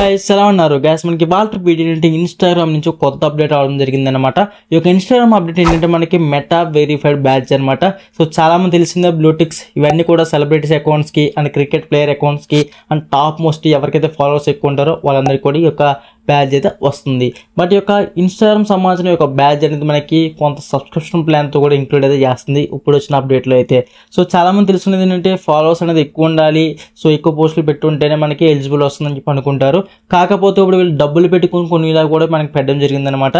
guys ఎలా ఉన్నారు gas మనకి వాళ్ళ వీడియో ఏంటంటే ఇన్స్టాగ్రామ్ నుంచి కొత్త అప్డేట్ అవడం అనమాట ఈ యొక్క ఇన్స్టాగ్రామ్ అప్డేట్ ఏంటంటే మనకి మెటా వెరిఫైడ్ బ్యాచ్ అనమాట సో చాలా మంది తెలిసిందే బ్లూటిక్స్ ఇవన్నీ కూడా సెలబ్రిటీస్ అకౌంట్స్కి అండ్ క్రికెట్ ప్లేయర్ అకౌంట్స్కి అండ్ టాప్ మోస్ట్ ఎవరికైతే ఫాలోవర్స్ ఎక్కువ ఉంటారో వాళ్ళందరికీ కూడా ఈ యొక్క బ్యాడ్జ్ అయితే వస్తుంది బట్ యొక్క ఇన్స్టాగ్రామ్ సంబంధించిన యొక్క బ్యాడ్జ్ అనేది మనకి కొంత సబ్స్క్రిప్షన్ ప్లాన్తో కూడా ఇంక్లూడ్ అయితే చేస్తుంది ఇప్పుడు వచ్చిన అప్డేట్లో అయితే సో చాలామంది తెలుసుకునేది ఏంటంటే ఫాలోవర్స్ అనేది ఎక్కువ ఉండాలి సో ఎక్కువ పోస్టులు పెట్టుకుంటేనే మనకి ఎలిజిబుల్ వస్తుందని చెప్పి అనుకుంటారు కాకపోతే ఇప్పుడు వీళ్ళు డబ్బులు పెట్టుకుని కొనిలా కూడా మనకి పెట్టడం జరిగిందనమాట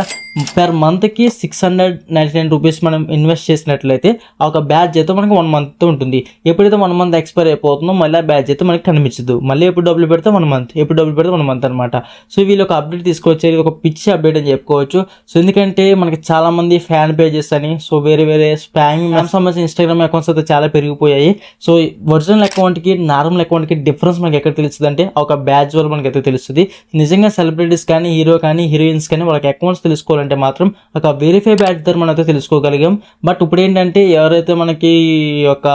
పర్ మంత్కి six hundred ninety nine rupees మనం ఇన్వెస్ట్ చేసినట్లయితే ఆ ఒక బ్యాడ్జ్ అయితే మనకి వన్ మంత్ ఉంటుంది ఎప్పుడైతే వన్ మంత్ ఎక్స్పైర్ అయిపోతుందో మళ్ళీ ఆ బ్యాడ్జ్ అయితే మనకి కనిపించదు మళ్ళీ ఎప్పుడు డబ్బులు పెడితే వన్ మంత్ ఎప్పుడు డబ్బులు పెడితే వన్ మంత్ అనమాట సో వీళ్ళు ఒక అప్డేట్ తీసుకొచ్చేది ఒక పిచ్చి అప్డేట్ అని చెప్పుకోవచ్చు సో ఎందుకంటే మనకి చాలా మంది ఫ్యాన్ పేజెస్ అని సో వేరే వేరే స్పామింగ్ సంబంధించిన ఇన్స్టాగ్రామ్ అకౌంట్స్ అయితే చాలా పెరిగిపోయాయి సో ఒరిజినల్ కి నార్మల్ అకౌంట్ కి డిఫరెన్స్ మనకి ఎక్కడ తెలుస్తుంది అంటే ఒక బ్యాచ్ వల్ల మనకి అయితే తెలుస్తుంది నిజంగా సెలబ్రిటీస్ కానీ హీరో కానీ హీరోయిన్స్ కానీ వాళ్ళకి అకౌంట్స్ తెలుసుకోవాలంటే మాత్రం ఒక వెరిఫై బ్యాచ్ ద్వారా మనం అయితే తెలుసుకోగలిగాం బట్ ఇప్పుడు ఏంటంటే ఎవరైతే మనకి ఒక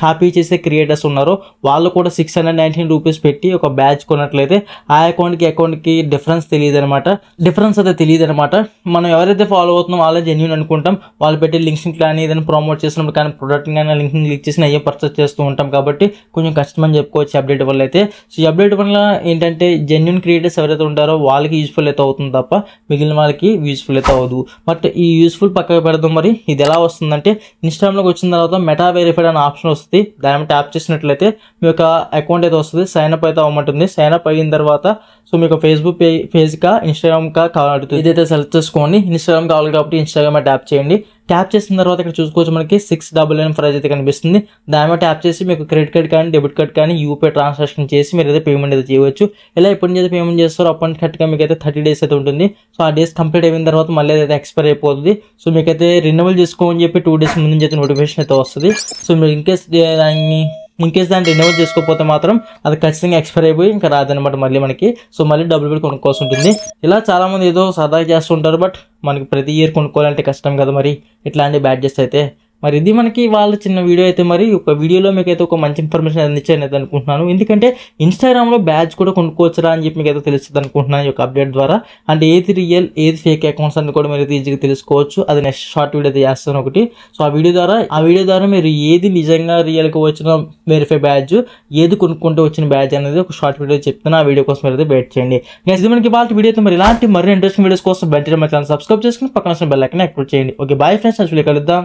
కాపీ చేసే క్రియేటర్స్ ఉన్నారో వాళ్ళు కూడా సిక్స్ హండ్రెడ్ నైన్టీన్ రూపీస్ పెట్టి ఒక బ్యాచ్ కొన్నట్లయితే ఆ అకౌంట్కి అకౌంట్కి డిఫరెన్స్ తెలియదు అనమాట డిఫరెన్స్ అయితే తెలియదు అనమాట మనం ఎవరైతే ఫాలో అవుతున్నాం వాళ్ళే జెన్యున్ అనుకుంటాం వాళ్ళు పెట్టే లింక్స్ కానీ ఏదైనా ప్రమోట్ చేసినప్పుడు కానీ ప్రోడక్ట్ కానీ లింక్ క్లిక్ చేసిన అయ్యే పర్చేస్ చేస్తూ ఉంటాం కాబట్టి కొంచెం కష్టం అని చెప్పుకోవచ్చు అప్డేట్ వల్ల అయితే సో ఈ అప్డేట్ వల్ల ఏంటంటే జెన్యున్ క్రియేటర్స్ ఎవరైతే ఉంటారో వాళ్ళకి యూస్ఫుల్ అయితే అవుతుంది తప్ప మిగిలిన వాళ్ళకి యూస్ఫుల్ అయితే అవ్వదు బట్ ఈ యూస్ఫుల్ పక్కకు పెడదాం మరి ఇది ఎలా వస్తుందంటే ఇన్స్టాగ్రామ్లోకి వచ్చిన తర్వాత మెటా వెరిఫైడ్ అనే ఆప్షన్ వస్తుంది వస్తుంది దాని మీద ట్యాప్ చేసినట్లయితే మీ యొక్క అకౌంట్ అయితే వస్తుంది సైన్ అప్ అయితే అవ్వమంటుంది సైన్ అప్ అయిన తర్వాత సో మీకు ఫేస్బుక్ పే పేజ్గా ఇన్స్టాగ్రామ్గా కావాలంటుంది ఇదైతే సెలెక్ట్ చేసుకోండి ఇన్స్టాగ్రామ్ కావాలి కాబట్టి ఇన్స్టాగ్రామ్ ట్యాప్ చేయండి ట్యాప్ చేసిన తర్వాత ఇక్కడ చూసుకోవచ్చు మనకి సిక్స్ డబల్ నైన్ ప్రైజ్ అయితే కనిపిస్తుంది దాని మీద ట్యాప్ చేసి మీకు క్రెడిట్ కార్డ్ కానీ డెబిట్ కార్డ్ కానీ యూపీఐ ట్రాన్సాక్షన్ చేసి మీరు అయితే పేమెంట్ అయితే చేయవచ్చు ఇలా ఎప్పటి నుంచి అయితే పేమెంట్ చేస్తారో అప్పటి నుంచి కరెక్ట్గా మీకు అయితే థర్టీ డేస్ అయితే ఉంటుంది సో ఆ డేస్ కంప్లీట్ అయిన తర్వాత మళ్ళీ అయితే ఎక్స్పైర్ అయిపోతుంది సో మీకు అయితే రినవల్ చేసుకోమని చెప్పి టూ డేస్ ముందు అయితే నోటిఫికేషన్ అయితే వస్తుంది సో మీరు ఇంకేస్ దాన్ని ఇన్కేస్ దాన్ని రెన్యూవల్ చేసుకోకపోతే మాత్రం అది ఖచ్చితంగా ఎక్స్పైర్ అయిపోయి ఇంకా రాదనమాట మళ్ళీ మనకి సో మళ్ళీ డబ్బులు పెట్టి కొనుక్కోవాల్సి ఉంటుంది ఇలా చాలామంది ఏదో సరదాగా చేస్తుంటారు బట్ మనకి ప్రతి ఇయర్ కొనుక్కోవాలంటే కష్టం కదా మరి ఇట్లాంటి బ్యాడ్జెస్ అయితే మరి ఇది మనకి వాళ్ళ చిన్న వీడియో అయితే మరి ఒక వీడియోలో మీకు అయితే ఒక మంచి ఇన్ఫర్మేషన్ అందించాను అయితే అనుకుంటున్నాను ఎందుకంటే ఇన్స్టాగ్రామ్లో బ్యాచ్ కూడా కొనుక్కోవచ్చురా అని చెప్పి మీకు అయితే తెలుస్తుంది అనుకుంటున్నాను ఈ యొక్క అప్డేట్ ద్వారా అంటే ఏది రియల్ ఏది ఫేక్ అకౌంట్స్ అని కూడా మీరు ఈజీగా తెలుసుకోవచ్చు అది నెక్స్ట్ షార్ట్ వీడియో అయితే చేస్తాను ఒకటి సో ఆ వీడియో ద్వారా ఆ వీడియో ద్వారా మీరు ఏది నిజంగా రియల్గా వచ్చిన వెరిఫై బ్యాచ్ ఏది కొనుక్కుంటూ వచ్చిన బ్యాచ్ అనేది ఒక షార్ట్ వీడియో చెప్తున్నా ఆ వీడియో కోసం మీరు అయితే వెయిట్ చేయండి నెక్స్ట్ మనకి వాళ్ళ వీడియో అయితే మరి ఇలాంటి మరి ఇంట్రెస్టింగ్ వీడియోస్ కోసం బెటర్ మన ఛానల్ సబ్స్క్రైబ్ చేసుకుని పక్కన బెల్ ఐకన్ యాక్టివేట్ చేయండి ఓకే బాయ్ ఫ్రెండ్స్ అసలు కలుద్దాం